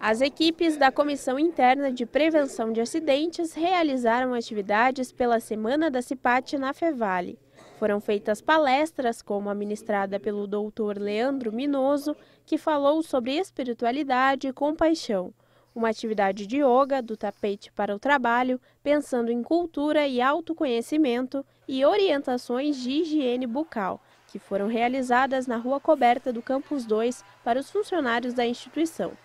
As equipes da Comissão Interna de Prevenção de Acidentes realizaram atividades pela Semana da CIPAT na Fevale. Foram feitas palestras, como a ministrada pelo doutor Leandro Minoso, que falou sobre espiritualidade e compaixão. Uma atividade de yoga, do tapete para o trabalho, pensando em cultura e autoconhecimento e orientações de higiene bucal, que foram realizadas na rua coberta do Campus 2 para os funcionários da instituição.